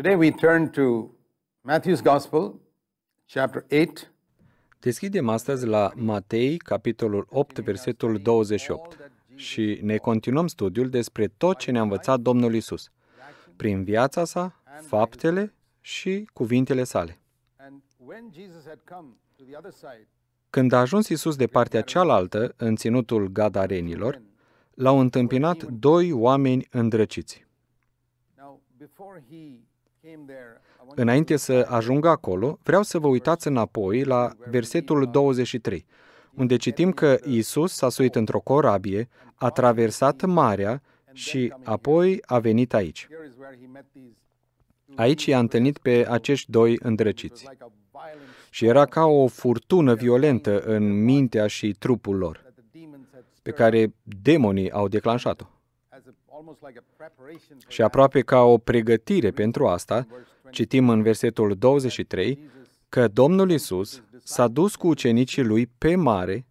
Today we turn to Matthew's Gospel, chapter 8. Deschidem astăzi la Matei, capitolul 8, versetul 28 și ne continuăm studiul despre tot ce ne-a învățat Domnul Isus prin viața sa, faptele și cuvintele sale. Când a ajuns Isus de partea cealaltă, în ținutul Gadarenilor, l-au întâmpinat doi oameni îndrăciți. Înainte să ajungă acolo, vreau să vă uitați înapoi la versetul 23, unde citim că Isus s-a suit într-o corabie, a traversat marea și apoi a venit aici. Aici i-a întâlnit pe acești doi îndrăciți. Și era ca o furtună violentă în mintea și trupul lor, pe care demonii au declanșat-o. Și aproape ca o pregătire pentru asta, citim în versetul 23 că Domnul Isus s-a dus cu ucenicii lui pe mare,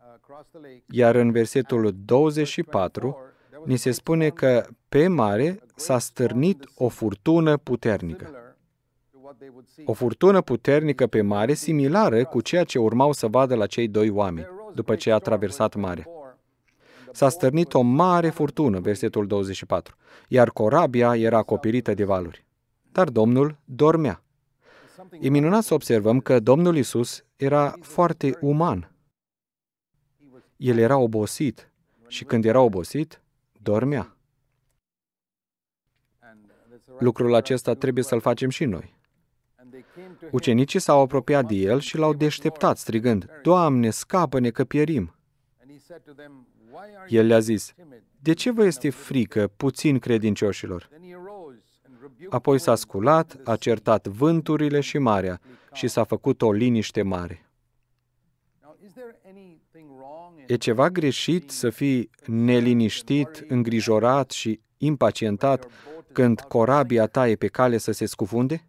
iar în versetul 24 ni se spune că pe mare s-a stârnit o furtună puternică. O furtună puternică pe mare, similară cu ceea ce urmau să vadă la cei doi oameni după ce a traversat marea s-a stârnit o mare furtună, versetul 24, iar corabia era acoperită de valuri. Dar Domnul dormea. E minunat să observăm că Domnul Isus era foarte uman. El era obosit și când era obosit, dormea. Lucrul acesta trebuie să-l facem și noi. Ucenicii s-au apropiat de el și l-au deșteptat, strigând, Doamne, scapă-ne că pierim! El le-a zis, De ce vă este frică, puțin credincioșilor? Apoi s-a sculat, a certat vânturile și marea și s-a făcut o liniște mare. E ceva greșit să fii neliniștit, îngrijorat și impacientat când corabia ta e pe cale să se scufunde?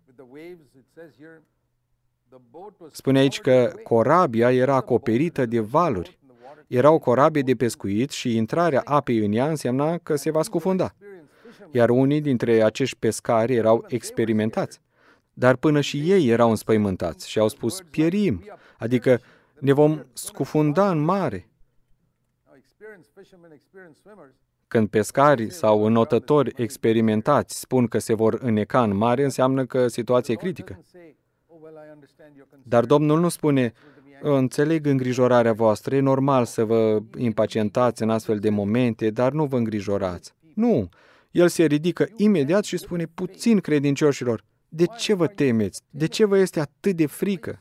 Spune aici că corabia era acoperită de valuri. Erau corabii de pescuit și intrarea apei în ea însemna că se va scufunda. Iar unii dintre acești pescari erau experimentați. Dar până și ei erau înspăimântați și au spus, pierim, adică ne vom scufunda în mare. Când pescari sau înotători experimentați spun că se vor îneca în mare, înseamnă că situația e critică. Dar Domnul nu spune, Înțeleg îngrijorarea voastră, e normal să vă impacientați în astfel de momente, dar nu vă îngrijorați. Nu! El se ridică imediat și spune puțin credincioșilor, de ce vă temeți? De ce vă este atât de frică?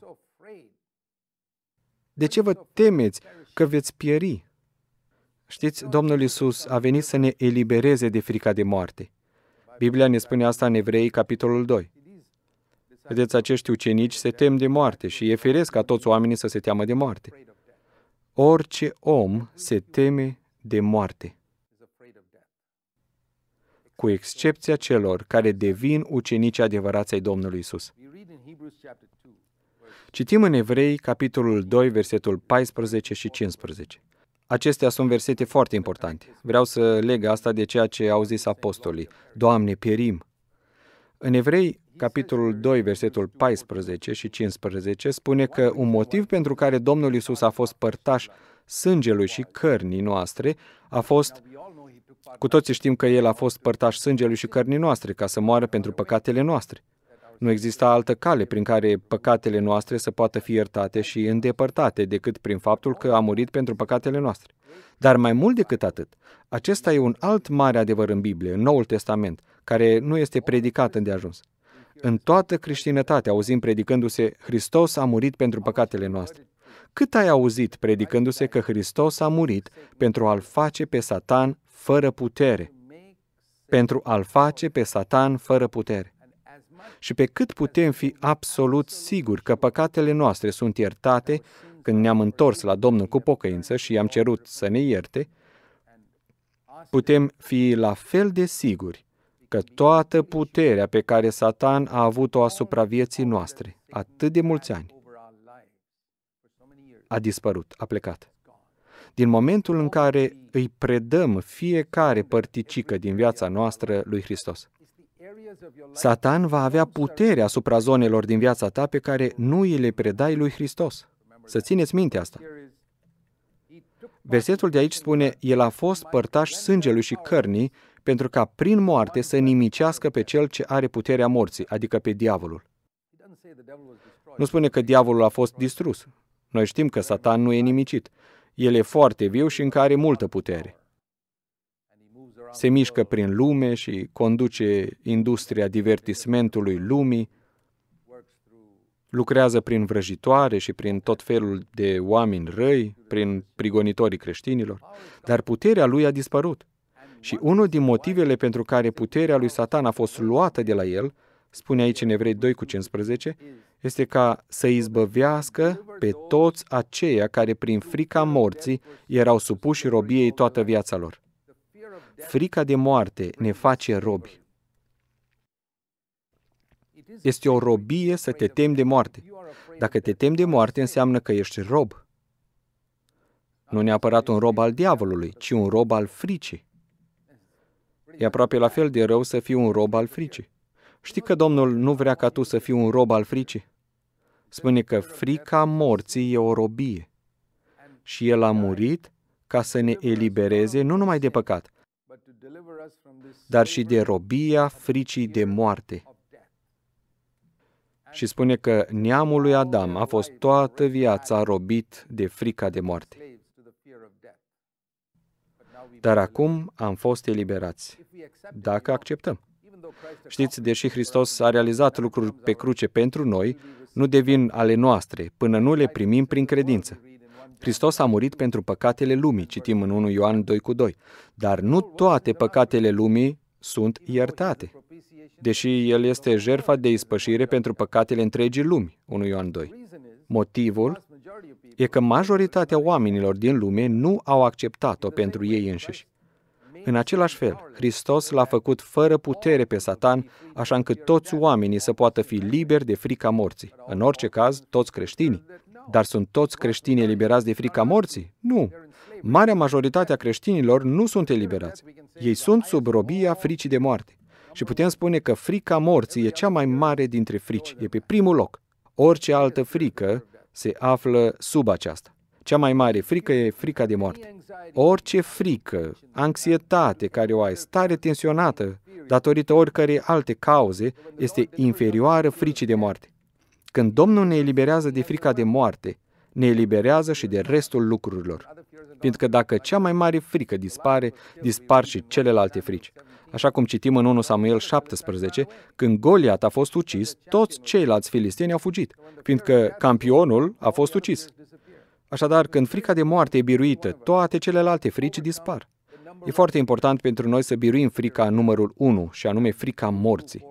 De ce vă temeți că veți pieri? Știți, Domnul Isus a venit să ne elibereze de frica de moarte. Biblia ne spune asta în Evrei, capitolul 2. Vedeți, acești ucenici se tem de moarte și e firesc ca toți oamenii să se teamă de moarte. Orice om se teme de moarte, cu excepția celor care devin ucenici adevărați ai Domnului Isus. Citim în Evrei, capitolul 2, versetul 14 și 15. Acestea sunt versete foarte importante. Vreau să leg asta de ceea ce au zis apostolii. Doamne, pierim! În Evrei, capitolul 2, versetul 14 și 15, spune că un motiv pentru care Domnul Isus a fost părtaș sângelui și cărnii noastre a fost cu toții știm că El a fost părtaș sângelui și cărnii noastre ca să moară pentru păcatele noastre. Nu există altă cale prin care păcatele noastre să poată fi iertate și îndepărtate decât prin faptul că a murit pentru păcatele noastre. Dar mai mult decât atât, acesta e un alt mare adevăr în Biblie, în Noul Testament, care nu este predicat îndeajuns. În toată creștinătatea auzim predicându-se Hristos a murit pentru păcatele noastre. Cât ai auzit predicându-se că Hristos a murit pentru a-l face pe Satan fără putere? Pentru a-l face pe Satan fără putere și pe cât putem fi absolut siguri că păcatele noastre sunt iertate când ne-am întors la Domnul cu pocăință și i-am cerut să ne ierte, putem fi la fel de siguri că toată puterea pe care Satan a avut-o asupra vieții noastre, atât de mulți ani, a dispărut, a plecat. Din momentul în care îi predăm fiecare părticică din viața noastră lui Hristos. Satan va avea putere asupra zonelor din viața ta pe care nu îi le predai lui Hristos. Să țineți minte asta. Versetul de aici spune, El a fost părtaș sângelui și cărnii pentru ca prin moarte să nimicească pe cel ce are puterea morții, adică pe diavolul. Nu spune că diavolul a fost distrus. Noi știm că Satan nu e nimicit. El e foarte viu și încă are multă putere se mișcă prin lume și conduce industria divertismentului lumii, lucrează prin vrăjitoare și prin tot felul de oameni răi, prin prigonitorii creștinilor, dar puterea lui a dispărut. Și unul din motivele pentru care puterea lui Satan a fost luată de la el, spune aici în Evrei 2 cu 15, este ca să izbăvească pe toți aceia care prin frica morții erau supuși robiei toată viața lor. Frica de moarte ne face robi. Este o robie să te temi de moarte. Dacă te temi de moarte, înseamnă că ești rob. Nu neapărat un rob al diavolului, ci un rob al fricii. E aproape la fel de rău să fii un rob al fricii. Știi că Domnul nu vrea ca tu să fii un rob al fricii? Spune că frica morții e o robie. Și El a murit ca să ne elibereze nu numai de păcat, dar și de robia fricii de moarte. Și spune că neamul lui Adam a fost toată viața robit de frica de moarte. Dar acum am fost eliberați, dacă acceptăm. Știți, deși Hristos a realizat lucruri pe cruce pentru noi, nu devin ale noastre până nu le primim prin credință. Hristos a murit pentru păcatele lumii, citim în 1 Ioan 2 cu 2, dar nu toate păcatele lumii sunt iertate, deși El este jertfa de ispășire pentru păcatele întregii lumi, 1 Ioan 2. Motivul e că majoritatea oamenilor din lume nu au acceptat-o pentru ei înșiși. În același fel, Hristos l-a făcut fără putere pe Satan, așa încât toți oamenii să poată fi liberi de frica morții. În orice caz, toți creștinii. Dar sunt toți creștini eliberați de frica morții? Nu. Marea majoritate a creștinilor nu sunt eliberați. Ei sunt sub robia fricii de moarte. Și putem spune că frica morții e cea mai mare dintre frici, e pe primul loc. Orice altă frică se află sub aceasta. Cea mai mare frică e frica de moarte. Orice frică, anxietate care o ai, stare tensionată, datorită oricărei alte cauze, este inferioară fricii de moarte. Când Domnul ne eliberează de frica de moarte, ne eliberează și de restul lucrurilor. Pentru că dacă cea mai mare frică dispare, dispar și celelalte frici. Așa cum citim în 1 Samuel 17, când Goliat a fost ucis, toți ceilalți filisteni au fugit, fiindcă campionul a fost ucis. Așadar, când frica de moarte e biruită, toate celelalte frici dispar. E foarte important pentru noi să biruim frica numărul 1, și anume frica morții.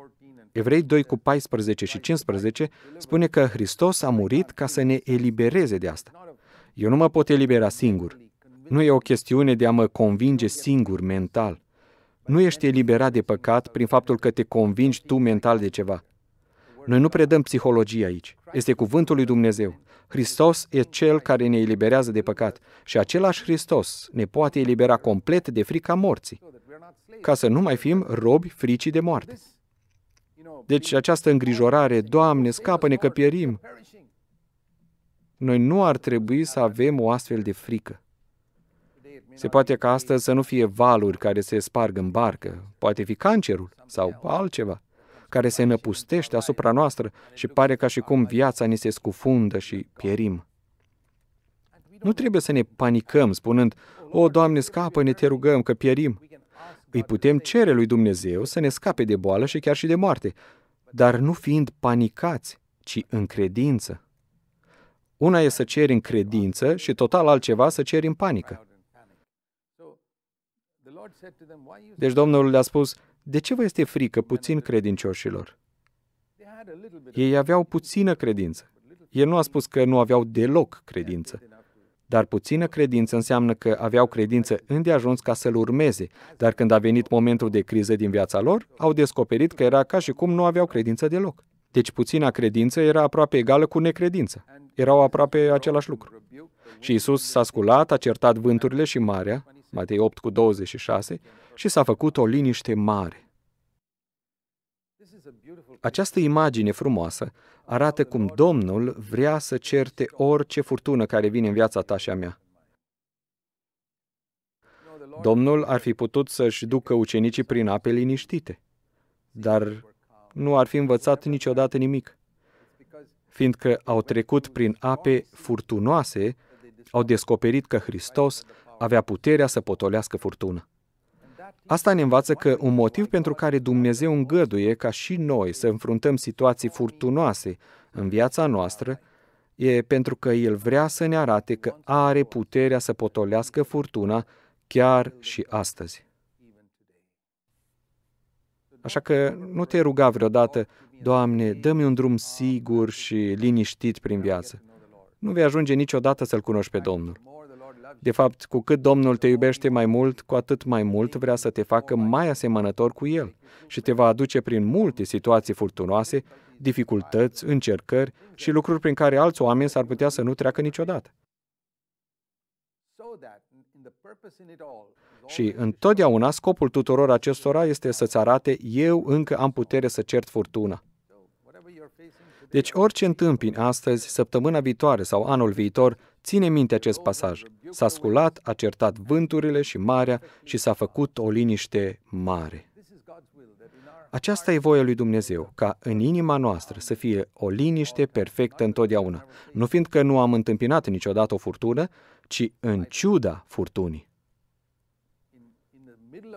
Evrei 2 cu 14 și 15 spune că Hristos a murit ca să ne elibereze de asta. Eu nu mă pot elibera singur. Nu e o chestiune de a mă convinge singur mental. Nu ești eliberat de păcat prin faptul că te convingi tu mental de ceva. Noi nu predăm psihologie aici. Este cuvântul lui Dumnezeu. Hristos e Cel care ne eliberează de păcat și același Hristos ne poate elibera complet de frica morții, ca să nu mai fim robi fricii de moarte. Deci această îngrijorare, Doamne, scapă-ne că pierim, noi nu ar trebui să avem o astfel de frică. Se poate ca astăzi să nu fie valuri care se sparg în barcă, poate fi cancerul sau altceva care se năpustește asupra noastră și pare ca și cum viața ni se scufundă și pierim. Nu trebuie să ne panicăm spunând, O, Doamne, scapă-ne, te rugăm că pierim. Îi putem cere lui Dumnezeu să ne scape de boală și chiar și de moarte, dar nu fiind panicați, ci în credință. Una e să ceri în credință și total altceva să ceri în panică. Deci Domnul le-a spus, de ce vă este frică puțin credincioșilor? Ei aveau puțină credință. El nu a spus că nu aveau deloc credință. Dar puțină credință înseamnă că aveau credință îndeajuns ca să-L urmeze, dar când a venit momentul de criză din viața lor, au descoperit că era ca și cum nu aveau credință deloc. Deci puțina credință era aproape egală cu necredință. Erau aproape același lucru. Și Isus s-a sculat, a certat vânturile și marea, Matei 8 cu 26, și s-a făcut o liniște mare. Această imagine frumoasă arată cum Domnul vrea să certe orice furtună care vine în viața ta și a mea. Domnul ar fi putut să-și ducă ucenicii prin ape liniștite, dar nu ar fi învățat niciodată nimic, fiindcă au trecut prin ape furtunoase, au descoperit că Hristos avea puterea să potolească furtuna. Asta ne învață că un motiv pentru care Dumnezeu îngăduie ca și noi să înfruntăm situații furtunoase în viața noastră e pentru că El vrea să ne arate că are puterea să potolească furtuna chiar și astăzi. Așa că nu te ruga vreodată, Doamne, dă-mi un drum sigur și liniștit prin viață. Nu vei ajunge niciodată să-L cunoști pe Domnul. De fapt, cu cât Domnul te iubește mai mult, cu atât mai mult vrea să te facă mai asemănător cu El și te va aduce prin multe situații furtunoase, dificultăți, încercări și lucruri prin care alți oameni s-ar putea să nu treacă niciodată. Și întotdeauna scopul tuturor acestora este să-ți arate eu încă am putere să cert furtuna. Deci orice întâmpin astăzi, săptămâna viitoare sau anul viitor, ține minte acest pasaj. S-a sculat, a certat vânturile și marea și s-a făcut o liniște mare. Aceasta e voia lui Dumnezeu, ca în inima noastră să fie o liniște perfectă întotdeauna, nu fiindcă nu am întâmpinat niciodată o furtună, ci în ciuda furtunii.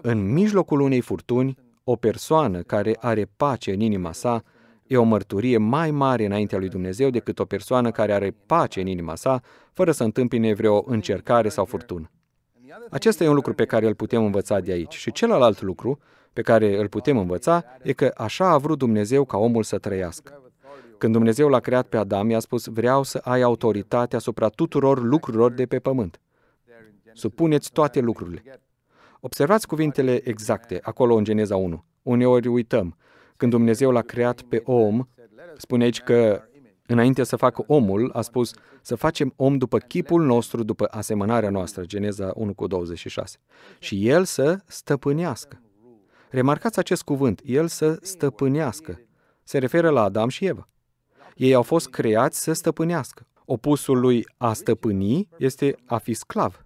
În mijlocul unei furtuni, o persoană care are pace în inima sa E o mărturie mai mare înaintea lui Dumnezeu decât o persoană care are pace în inima sa, fără să întâmpine vreo încercare sau furtună. Acesta e un lucru pe care îl putem învăța de aici. Și celălalt lucru pe care îl putem învăța e că așa a vrut Dumnezeu ca omul să trăiască. Când Dumnezeu l-a creat pe Adam, i-a spus, vreau să ai autoritate asupra tuturor lucrurilor de pe pământ. Supuneți toate lucrurile. Observați cuvintele exacte, acolo în Geneza 1. Uneori uităm, când Dumnezeu l-a creat pe om, spune aici că înainte să facă omul, a spus să facem om după chipul nostru, după asemănarea noastră, Geneza 1 cu 26, și el să stăpânească. Remarcați acest cuvânt, el să stăpânească. Se referă la Adam și Eva. Ei au fost creați să stăpânească. Opusul lui a stăpâni este a fi sclav.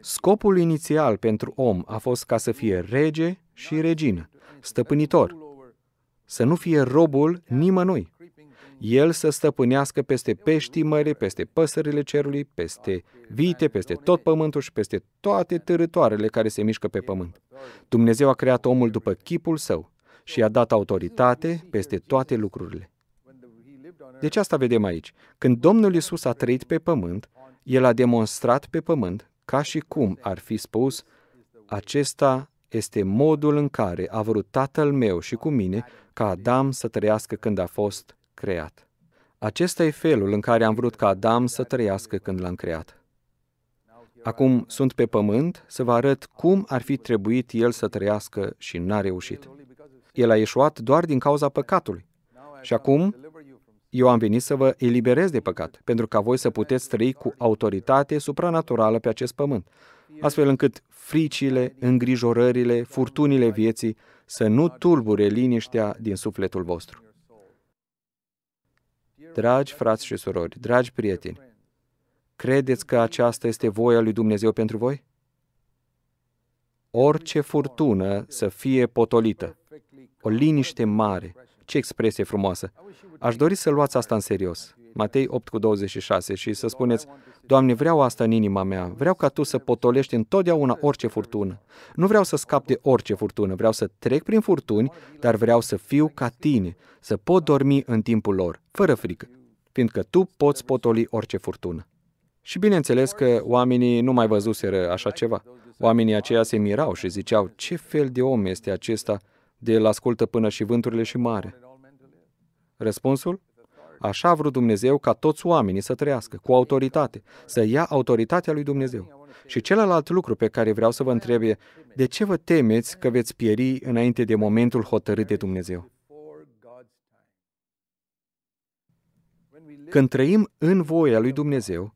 Scopul inițial pentru om a fost ca să fie rege și regină, stăpânitor, să nu fie robul nimănui. El să stăpânească peste peștii mării, peste păsările cerului, peste vite, peste tot pământul și peste toate târătoarele care se mișcă pe pământ. Dumnezeu a creat omul după chipul său și i-a dat autoritate peste toate lucrurile. Deci asta vedem aici. Când Domnul Isus a trăit pe pământ, El a demonstrat pe pământ, ca și cum ar fi spus, acesta este modul în care a vrut Tatăl meu și cu mine ca Adam să trăiască când a fost creat. Acesta e felul în care am vrut ca Adam să trăiască când l-am creat. Acum sunt pe pământ să vă arăt cum ar fi trebuit el să trăiască și n-a reușit. El a ieșuat doar din cauza păcatului. Și acum eu am venit să vă eliberez de păcat, pentru ca voi să puteți trăi cu autoritate supranaturală pe acest pământ, astfel încât fricile, îngrijorările, furtunile vieții să nu tulbure liniștea din sufletul vostru. Dragi frați și surori, dragi prieteni, credeți că aceasta este voia lui Dumnezeu pentru voi? Orice furtună să fie potolită, o liniște mare, ce expresie frumoasă! Aș dori să luați asta în serios. Matei 8 cu 26 și să spuneți, Doamne, vreau asta în inima mea, vreau ca Tu să potolești întotdeauna orice furtună. Nu vreau să scap de orice furtună, vreau să trec prin furtuni, dar vreau să fiu ca Tine, să pot dormi în timpul lor, fără frică, fiindcă Tu poți potoli orice furtună. Și bineînțeles că oamenii nu mai văzuseră așa ceva. Oamenii aceia se mirau și ziceau, ce fel de om este acesta de el ascultă până și vânturile și mare. Răspunsul? Așa a vrut Dumnezeu ca toți oamenii să trăiască, cu autoritate, să ia autoritatea lui Dumnezeu. Și celălalt lucru pe care vreau să vă întreb e, de ce vă temeți că veți pieri înainte de momentul hotărât de Dumnezeu? Când trăim în voia lui Dumnezeu,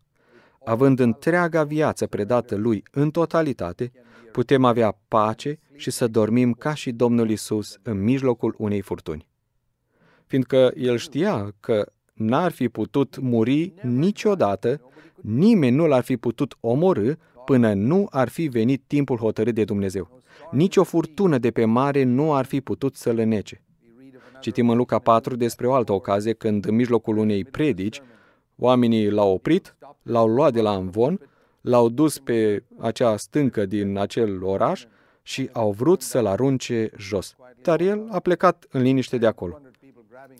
având întreaga viață predată lui în totalitate, putem avea pace și să dormim ca și Domnul Isus în mijlocul unei furtuni. Fiindcă el știa că n-ar fi putut muri niciodată, nimeni nu l-ar fi putut omorâ până nu ar fi venit timpul hotărât de Dumnezeu. Nici o furtună de pe mare nu ar fi putut să le nece. Citim în Luca 4 despre o altă ocazie când în mijlocul unei predici, oamenii l-au oprit, l-au luat de la învon l-au dus pe acea stâncă din acel oraș și au vrut să-l arunce jos. Dar el a plecat în liniște de acolo.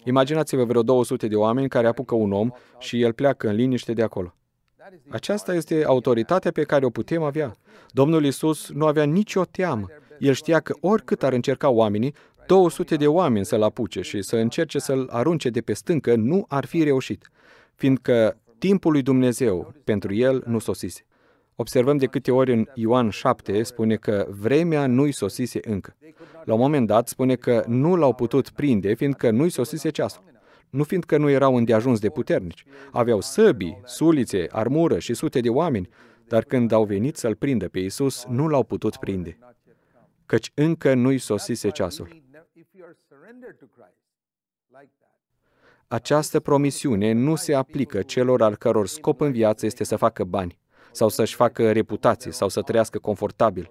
Imaginați-vă vreo 200 de oameni care apucă un om și el pleacă în liniște de acolo. Aceasta este autoritatea pe care o putem avea. Domnul Isus nu avea nicio teamă. El știa că oricât ar încerca oamenii, 200 de oameni să-l apuce și să încerce să-l arunce de pe stâncă nu ar fi reușit, fiindcă timpul lui Dumnezeu pentru el nu sosise. Observăm de câte ori în Ioan 7 spune că vremea nu-i sosise încă. La un moment dat spune că nu l-au putut prinde, fiindcă nu-i sosise ceasul. Nu fiindcă nu erau îndeajuns de puternici. Aveau săbii, sulițe, armură și sute de oameni, dar când au venit să-L prindă pe Isus, nu l-au putut prinde, căci încă nu-i sosise ceasul. Această promisiune nu se aplică celor al căror scop în viață este să facă bani sau să-și facă reputație sau să trăiască confortabil.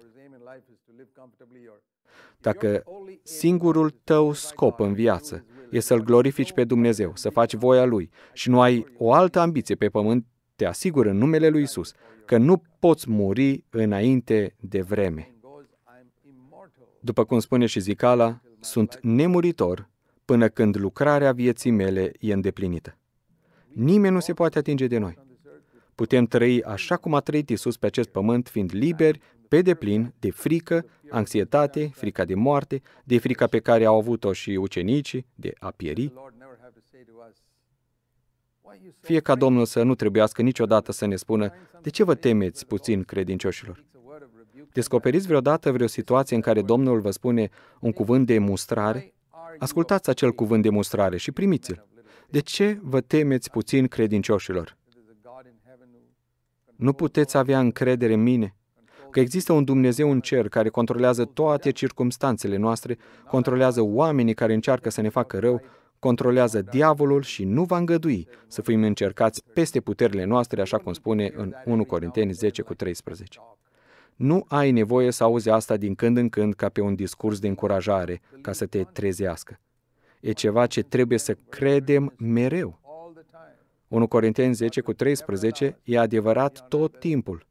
Dacă singurul tău scop în viață e să-L glorifici pe Dumnezeu, să faci voia Lui și nu ai o altă ambiție pe pământ, te asigur în numele Lui Isus că nu poți muri înainte de vreme. După cum spune și Zicala, sunt nemuritor până când lucrarea vieții mele e îndeplinită. Nimeni nu se poate atinge de noi. Putem trăi așa cum a trăit Isus pe acest pământ, fiind liberi pe deplin de frică, anxietate, frica de moarte, de frica pe care au avut-o și ucenicii, de a pieri. Fie ca Domnul să nu trebuiască niciodată să ne spună, de ce vă temeți puțin credincioșilor? Descoperiți vreodată vreo situație în care Domnul vă spune un cuvânt de mustrare? Ascultați acel cuvânt de mustrare și primiți-l. De ce vă temeți puțin credincioșilor? Nu puteți avea încredere în mine, că există un Dumnezeu în cer care controlează toate circumstanțele noastre, controlează oamenii care încearcă să ne facă rău, controlează diavolul și nu va îngădui să fim încercați peste puterile noastre, așa cum spune în 1 Corinteni 10 cu 13. Nu ai nevoie să auzi asta din când în când ca pe un discurs de încurajare, ca să te trezească. E ceva ce trebuie să credem mereu. 1 Corinteni 10 cu 13 e adevărat tot timpul.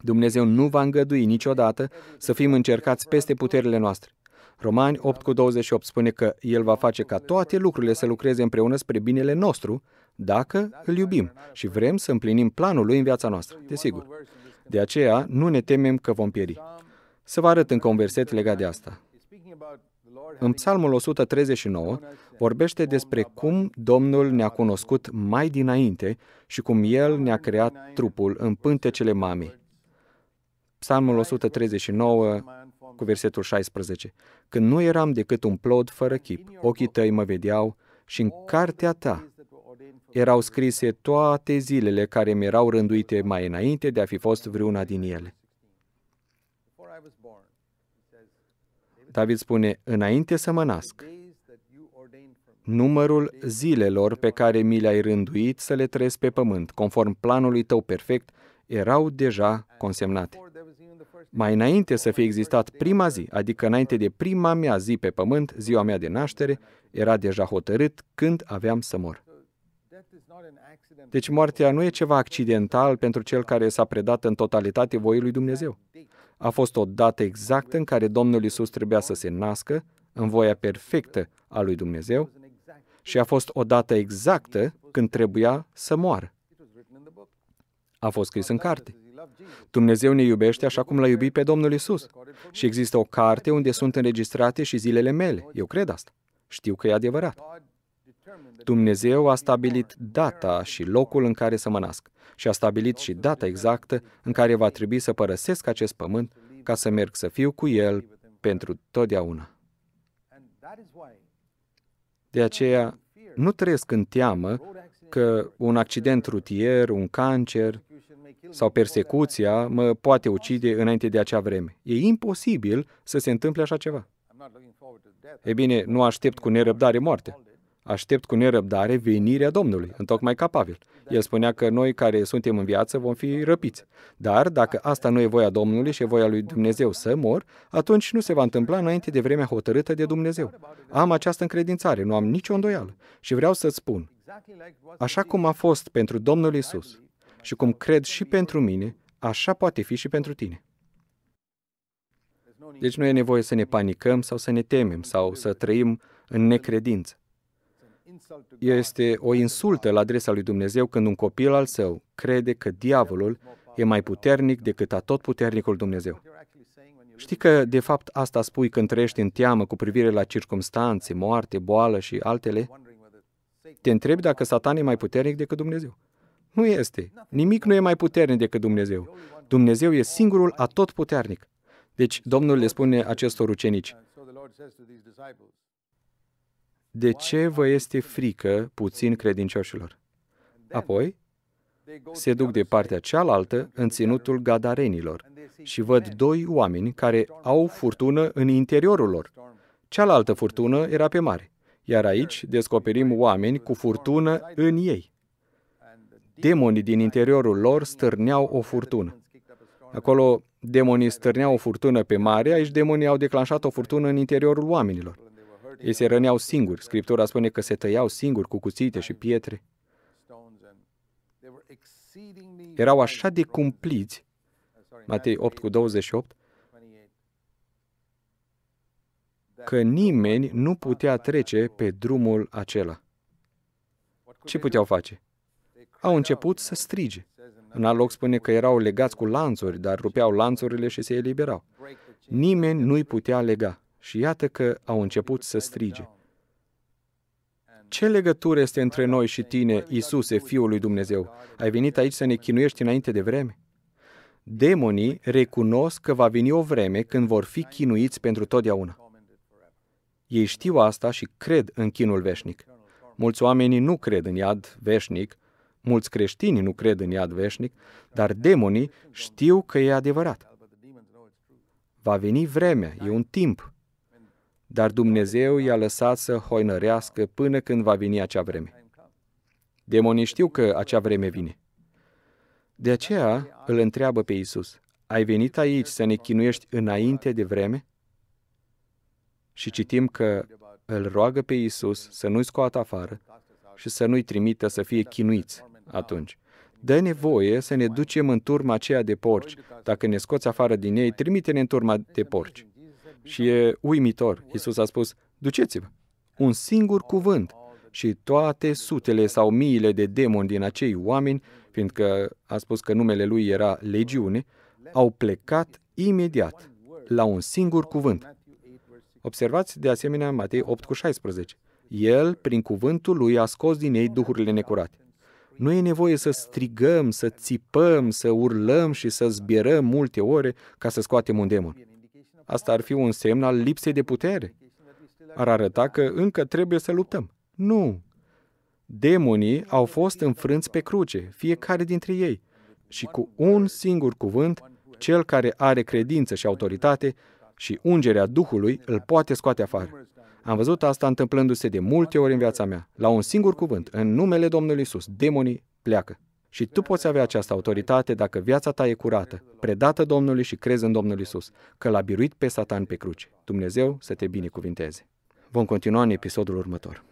Dumnezeu nu va îngădui niciodată să fim încercați peste puterile noastre. Romani 8 cu 28 spune că El va face ca toate lucrurile să lucreze împreună spre binele nostru, dacă îl iubim și vrem să împlinim planul Lui în viața noastră, desigur. De aceea, nu ne temem că vom pieri. Să vă arăt încă un verset legat de asta. În Psalmul 139 vorbește despre cum Domnul ne-a cunoscut mai dinainte și cum El ne-a creat trupul în pântecele mamei. Psalmul 139 cu versetul 16. Când nu eram decât un plod fără chip, ochii tăi mă vedeau și în cartea ta erau scrise toate zilele care mi erau rânduite mai înainte de a fi fost vreuna din ele. David spune, înainte să mă nasc, numărul zilelor pe care mi le-ai rânduit să le trăiesc pe pământ, conform planului tău perfect, erau deja consemnate. Mai înainte să fie existat prima zi, adică înainte de prima mea zi pe pământ, ziua mea de naștere, era deja hotărât când aveam să mor. Deci moartea nu e ceva accidental pentru cel care s-a predat în totalitate voii lui Dumnezeu. A fost o dată exactă în care Domnul Isus trebuia să se nască în voia perfectă a lui Dumnezeu și a fost o dată exactă când trebuia să moară. A fost scris în carte. Dumnezeu ne iubește așa cum l-a iubit pe Domnul Isus. Și există o carte unde sunt înregistrate și zilele mele. Eu cred asta. Știu că e adevărat. Dumnezeu a stabilit data și locul în care să mă nasc și a stabilit și data exactă în care va trebui să părăsesc acest pământ ca să merg să fiu cu El pentru totdeauna. De aceea, nu trăiesc în teamă că un accident rutier, un cancer sau persecuția mă poate ucide înainte de acea vreme. E imposibil să se întâmple așa ceva. E bine, nu aștept cu nerăbdare moartea aștept cu nerăbdare venirea Domnului, în ca Pavel. El spunea că noi care suntem în viață vom fi răpiți. Dar dacă asta nu e voia Domnului și e voia lui Dumnezeu să mor, atunci nu se va întâmpla înainte de vremea hotărâtă de Dumnezeu. Am această încredințare, nu am nicio îndoială. Și vreau să spun, așa cum a fost pentru Domnul Isus și cum cred și pentru mine, așa poate fi și pentru tine. Deci nu e nevoie să ne panicăm sau să ne temem sau să trăim în necredință. Este o insultă la adresa lui Dumnezeu când un copil al său crede că diavolul e mai puternic decât atotputernicul Dumnezeu. Știi că, de fapt, asta spui când trăiești în teamă cu privire la circumstanțe, moarte, boală și altele? Te întrebi dacă Satan e mai puternic decât Dumnezeu. Nu este. Nimic nu e mai puternic decât Dumnezeu. Dumnezeu e singurul atotputernic. Deci, Domnul le spune acestor ucenici, de ce vă este frică puțin credincioșilor? Apoi, se duc de partea cealaltă în ținutul gadarenilor și văd doi oameni care au furtună în interiorul lor. Cealaltă furtună era pe mare, iar aici descoperim oameni cu furtună în ei. Demonii din interiorul lor stârneau o furtună. Acolo demonii stârneau o furtună pe mare, aici demonii au declanșat o furtună în interiorul oamenilor. Ei se răneau singuri. Scriptura spune că se tăiau singuri cu cuțite și pietre. Erau așa de cumpliți, Matei 8 cu 28, că nimeni nu putea trece pe drumul acela. Ce puteau face? Au început să strige. În alt loc spune că erau legați cu lanțuri, dar rupeau lanțurile și se eliberau. Nimeni nu-i putea lega. Și iată că au început să strige. Ce legătură este între noi și tine, Isuse, Fiul lui Dumnezeu? Ai venit aici să ne chinuiești înainte de vreme? Demonii recunosc că va veni o vreme când vor fi chinuiți pentru totdeauna. Ei știu asta și cred în chinul veșnic. Mulți oameni nu cred în iad veșnic, mulți creștini nu cred în iad veșnic, dar demonii știu că e adevărat. Va veni vremea, e un timp dar Dumnezeu i-a lăsat să hoinărească până când va veni acea vreme. Demonii știu că acea vreme vine. De aceea îl întreabă pe Isus, ai venit aici să ne chinuiești înainte de vreme? Și citim că îl roagă pe Isus să nu-i scoată afară și să nu-i trimită să fie chinuiți atunci. Dă nevoie să ne ducem în turma aceea de porci. Dacă ne scoți afară din ei, trimite-ne în turma de porci. Și e uimitor. Isus a spus, duceți-vă. Un singur cuvânt și toate sutele sau miile de demoni din acei oameni, fiindcă a spus că numele lui era legiune, au plecat imediat la un singur cuvânt. Observați de asemenea Matei 8 cu 16. El, prin cuvântul lui, a scos din ei duhurile necurate. Nu e nevoie să strigăm, să țipăm, să urlăm și să zbierăm multe ore ca să scoatem un demon. Asta ar fi un semn al lipsei de putere. Ar arăta că încă trebuie să luptăm. Nu! Demonii au fost înfrânți pe cruce, fiecare dintre ei. Și cu un singur cuvânt, cel care are credință și autoritate și ungerea Duhului îl poate scoate afară. Am văzut asta întâmplându-se de multe ori în viața mea. La un singur cuvânt, în numele Domnului Isus, demonii pleacă. Și tu poți avea această autoritate dacă viața ta e curată, predată Domnului și crezi în Domnul Isus, că l-a biruit pe Satan pe cruce. Dumnezeu să te binecuvinteze. Vom continua în episodul următor.